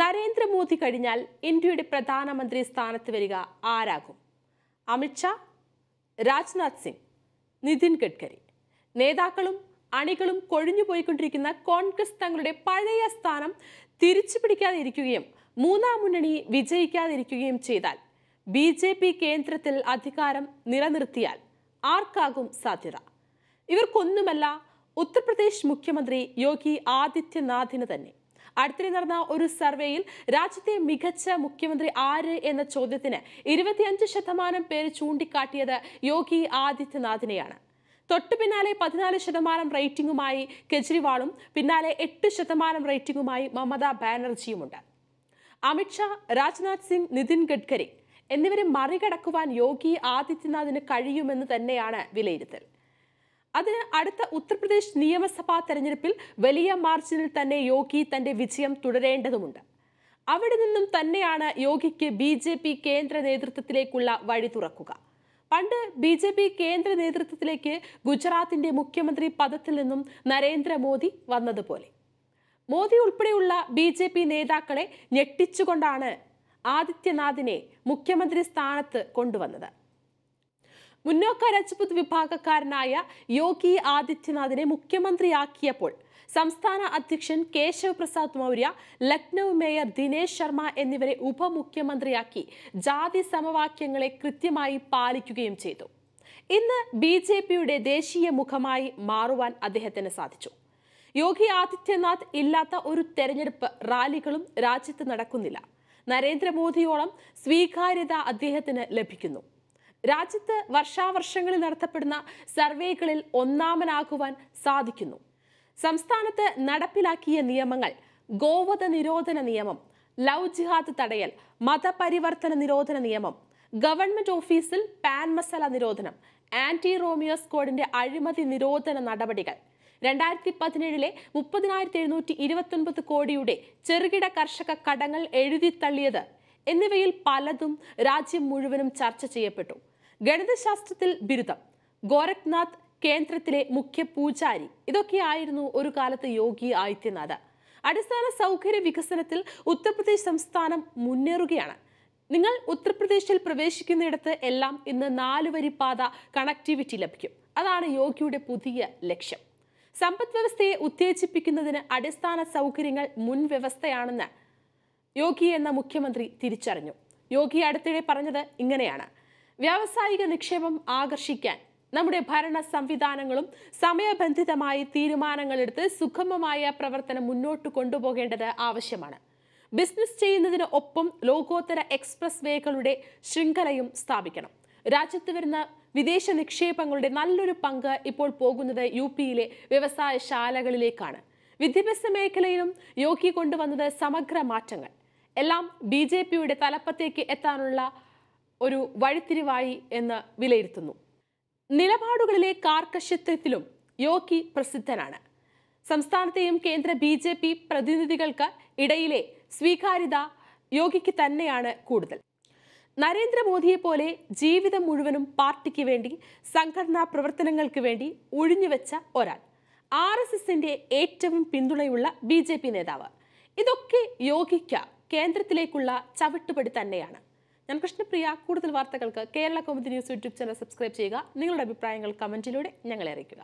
നരേന്ദ്രമോദി കഴിഞ്ഞാൽ ഇന്ത്യയുടെ പ്രധാനമന്ത്രി സ്ഥാനത്ത് വരിക ആരാകും അമിത്ഷാ രാജ്നാഥ് സിംഗ് നിതിൻ ഗഡ്കരി നേതാക്കളും അണികളും കൊഴിഞ്ഞു പോയിക്കൊണ്ടിരിക്കുന്ന കോൺഗ്രസ് തങ്ങളുടെ പഴയ സ്ഥാനം തിരിച്ചു പിടിക്കാതിരിക്കുകയും മൂന്നാം മുന്നണി വിജയിക്കാതിരിക്കുകയും ചെയ്താൽ ബി ജെ പി കേന്ദ്രത്തിൽ അധികാരം നിലനിർത്തിയാൽ ആർക്കാകും സാധ്യത ഇവർക്കൊന്നുമല്ല ഉത്തർപ്രദേശ് മുഖ്യമന്ത്രി യോഗി ആദിത്യനാഥിന് തന്നെ അടുത്തിടെ നടന്ന ഒരു സർവേയിൽ രാജ്യത്തെ മികച്ച മുഖ്യമന്ത്രി ആര് എന്ന ചോദ്യത്തിന് ഇരുപത്തിയഞ്ച് ശതമാനം പേര് ചൂണ്ടിക്കാട്ടിയത് യോഗി ആദിത്യനാഥിനെയാണ് തൊട്ടു പിന്നാലെ പതിനാല് ശതമാനം റേറ്റിംഗുമായി കെജ്രിവാളും പിന്നാലെ എട്ട് ശതമാനം റേറ്റിംഗുമായി മമതാ ബാനർജിയുമുണ്ട് അമിത്ഷാ രാജ്നാഥ് സിംഗ് നിതിൻ ഗഡ്കരി എന്നിവരെ മറികടക്കുവാൻ യോഗി ആദിത്യനാഥിന് കഴിയുമെന്ന് തന്നെയാണ് വിലയിരുത്തൽ അതിന് അടുത്ത ഉത്തർപ്രദേശ് നിയമസഭാ തെരഞ്ഞെടുപ്പിൽ വലിയ മാർജിനിൽ തന്നെ യോഗി തന്റെ വിജയം തുടരേണ്ടതുണ്ട് അവിടെ നിന്നും തന്നെയാണ് യോഗിക്ക് ബി ജെ പി കേന്ദ്ര നേതൃത്വത്തിലേക്കുള്ള വഴി തുറക്കുക പണ്ട് ബി ജെ പി കേന്ദ്ര നേതൃത്വത്തിലേക്ക് ഗുജറാത്തിന്റെ മുഖ്യമന്ത്രി പദത്തിൽ നിന്നും നരേന്ദ്രമോദി വന്നതുപോലെ മോദി ഉൾപ്പെടെയുള്ള ബി ജെ പി നേതാക്കളെ ഞെട്ടിച്ചുകൊണ്ടാണ് ആദിത്യനാഥിനെ മുഖ്യമന്ത്രി സ്ഥാനത്ത് കൊണ്ടുവന്നത് മുന്നോക്ക രജപുത് വിഭാഗക്കാരനായ യോഗി ആദിത്യനാഥിനെ മുഖ്യമന്ത്രിയാക്കിയപ്പോൾ സംസ്ഥാന അധ്യക്ഷൻ കേശവ് പ്രസാദ് മൗര്യ ലക്നൌ മേയർ ദിനേശ് ശർമ്മ എന്നിവരെ ഉപമുഖ്യമന്ത്രിയാക്കി ജാതി സമവാക്യങ്ങളെ കൃത്യമായി പാലിക്കുകയും ചെയ്തു ഇന്ന് ബി ജെ പിയുടെ ദേശീയ മുഖമായി മാറുവാൻ അദ്ദേഹത്തിന് സാധിച്ചു യോഗി ആദിത്യനാഥ് ഇല്ലാത്ത ഒരു തെരഞ്ഞെടുപ്പ് റാലികളും രാജ്യത്ത് നടക്കുന്നില്ല നരേന്ദ്രമോദിയോളം സ്വീകാര്യത അദ്ദേഹത്തിന് ലഭിക്കുന്നു രാജ്യത്ത് വർഷാവർഷങ്ങളിൽ നടത്തപ്പെടുന്ന സർവേകളിൽ ഒന്നാമനാകുവാൻ സാധിക്കുന്നു സംസ്ഥാനത്ത് നടപ്പിലാക്കിയ നിയമങ്ങൾ ഗോവധ നിരോധന നിയമം ലവ് ജിഹാദ് തടയൽ മതപരിവർത്തന നിരോധന നിയമം ഗവൺമെന്റ് ഓഫീസിൽ പാൻ മസാല നിരോധനം ആന്റി റോമിയോ കോഡിന്റെ അഴിമതി നിരോധന നടപടികൾ രണ്ടായിരത്തി പതിനേഴിലെ മുപ്പതിനായിരത്തി എഴുന്നൂറ്റി ഇരുപത്തൊൻപത് കോടിയുടെ ചെറുകിട കർഷക കടങ്ങൾ തള്ളിയത് എന്നിവയിൽ പലതും രാജ്യം മുഴുവനും ചർച്ച ചെയ്യപ്പെട്ടു ഗണിതശാസ്ത്രത്തിൽ ബിരുദം ഗോരഖ്നാഥ് കേന്ദ്രത്തിലെ മുഖ്യ പൂജാരി ഇതൊക്കെയായിരുന്നു ഒരു കാലത്ത് യോഗി ആദിത്യനാഥ് അടിസ്ഥാന സൗകര്യ വികസനത്തിൽ ഉത്തർപ്രദേശ് സംസ്ഥാനം മുന്നേറുകയാണ് നിങ്ങൾ ഉത്തർപ്രദേശിൽ പ്രവേശിക്കുന്നിടത്ത് എല്ലാം ഇന്ന് നാലുവരി പാത കണക്ടിവിറ്റി ലഭിക്കും അതാണ് യോഗിയുടെ പുതിയ ലക്ഷ്യം സമ്പദ് വ്യവസ്ഥയെ ഉത്തേജിപ്പിക്കുന്നതിന് അടിസ്ഥാന സൗകര്യങ്ങൾ മുൻവ്യവസ്ഥയാണെന്ന് യോഗി എന്ന മുഖ്യമന്ത്രി തിരിച്ചറിഞ്ഞു യോഗി അടുത്തിടെ പറഞ്ഞത് ഇങ്ങനെയാണ് വ്യാവസായിക നിക്ഷേപം ആകർഷിക്കാൻ നമ്മുടെ ഭരണ സംവിധാനങ്ങളും സമയബന്ധിതമായി തീരുമാനങ്ങളെടുത്ത് സുഗമമായ പ്രവർത്തനം മുന്നോട്ട് കൊണ്ടുപോകേണ്ടത് ആവശ്യമാണ് ബിസിനസ് ചെയ്യുന്നതിന് ഒപ്പം ലോകോത്തര എക്സ്പ്രസ് വേകളുടെ ശൃംഖലയും സ്ഥാപിക്കണം രാജ്യത്ത് വരുന്ന വിദേശ നിക്ഷേപങ്ങളുടെ നല്ലൊരു പങ്ക് ഇപ്പോൾ പോകുന്നത് യു പിയിലെ വ്യവസായ ശാലകളിലേക്കാണ് വിദ്യാഭ്യാസ മേഖലയിലും യോഗി കൊണ്ടുവന്നത് സമഗ്ര മാറ്റങ്ങൾ എല്ലാം ബി ജെ പിയുടെ തലപ്പത്തേക്ക് എത്താനുള്ള ഒരു വഴിത്തിരിവായി എന്ന് വിലയിരുത്തുന്നു നിലപാടുകളിലെ കാർക്കശ്യത്വത്തിലും യോഗി പ്രസിദ്ധനാണ് സംസ്ഥാനത്തെയും കേന്ദ്ര ബി ജെ പി പ്രതിനിധികൾക്ക് ഇടയിലെ സ്വീകാര്യത യോഗിക്ക് തന്നെയാണ് കൂടുതൽ നരേന്ദ്രമോദിയെ പോലെ ജീവിതം മുഴുവനും പാർട്ടിക്ക് വേണ്ടി സംഘടനാ പ്രവർത്തനങ്ങൾക്ക് വേണ്ടി ഒഴിഞ്ഞുവെച്ച ഒരാൾ ആർ എസ് എസിന്റെ ഏറ്റവും പിന്തുണയുള്ള ബി ജെ പി നേതാവ് ഇതൊക്കെ യോഗിക്ക കേന്ദ്രത്തിലേക്കുള്ള ചവിട്ടുപടി തന്നെയാണ് ഞാൻ കൃഷ്ണപ്രിയ കൂടുതൽ വാർത്തകൾക്ക് Kerala Kaumudi news YouTube channel subscribe ചെയ്യുക നിങ്ങളുടെ അഭിപ്രായങ്ങൾ കമൻറ്റിലൂടെ ഞങ്ങളെ അറിയിക്കുക